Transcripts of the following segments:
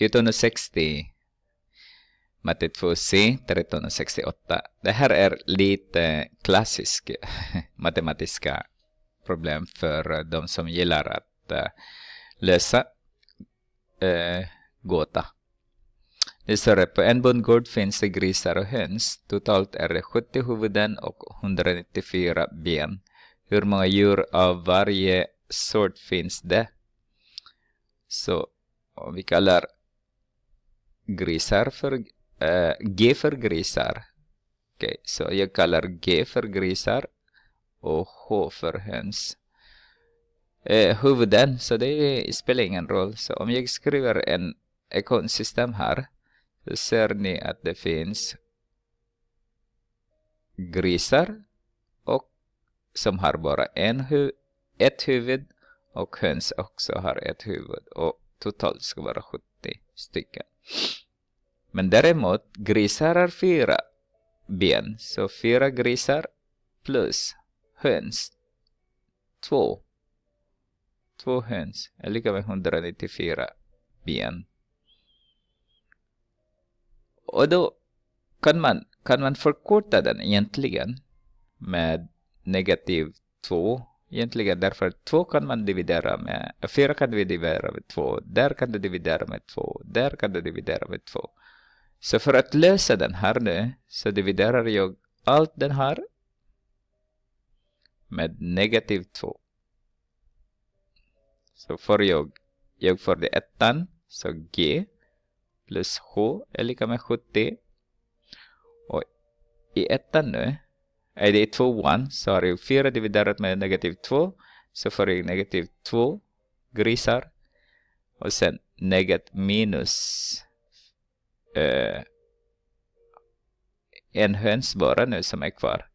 1460 Matifusi 1368. Det här är lite klassisk matematiska problem för de som gillar att eh, lösa uh, gåta. Det står att på en bondgård finns det grisar och höns. Totalt är det 70 huvuden och 194 ben. Hur många djur av varje sort finns det? Så om vi kallar grisar för, uh, G för grisar. Okej, okay, så jag kallar G för grisar och H för höns. Eh, huvuden, så det spelar ingen roll. Så om jag skriver en ekonsystem här så ser ni att det finns grisar och som har bara en hu ett huvud och höns också har ett huvud och totalt ska vara 70 stycken. Men däremot grisar har fyra ben, så fyra grisar plus höns. Två. Två höns är lika med 194 ben. Och då kan man, kan man förkorta den egentligen med negativ 2 Egentligen därför att två kan man dividera med, fyra kan vi dividera med två, där kan du dividera med två, där kan du dividera med två. Så för att lösa den här nu så dividerar jag allt den här med negativ 2. Så får jag, jag får det ettan, så g plus h är lika med 70. Och i ettan nu är det tvåan så har jag 4 dividerat med negativ 2 så får jag negativ 2 grisar och sen negat minus eh, en höns bara nu som är kvar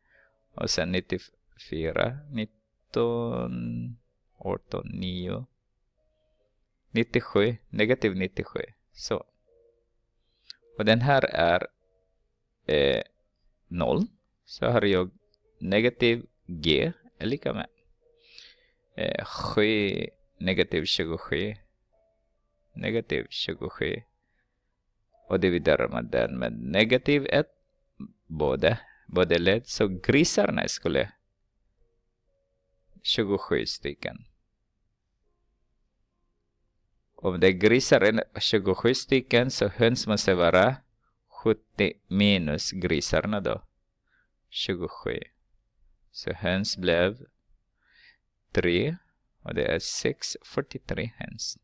och sen 94 19 18 9 97 negativ 97 så och den här är eh, 0 så har jag negativ g är lika med eh, 7 negativ 27 negativ 27 och dividerar man den med negativ 1 både, både led så grisarna skulle 27 stycken om det är grisar 27 stycken så höns måste vara 70 minus grisarna då 27. Så höns blev 3 och det är 6, 43 höns.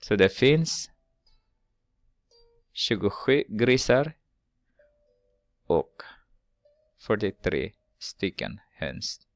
Så det finns 27 grisar och 43 stycken höns.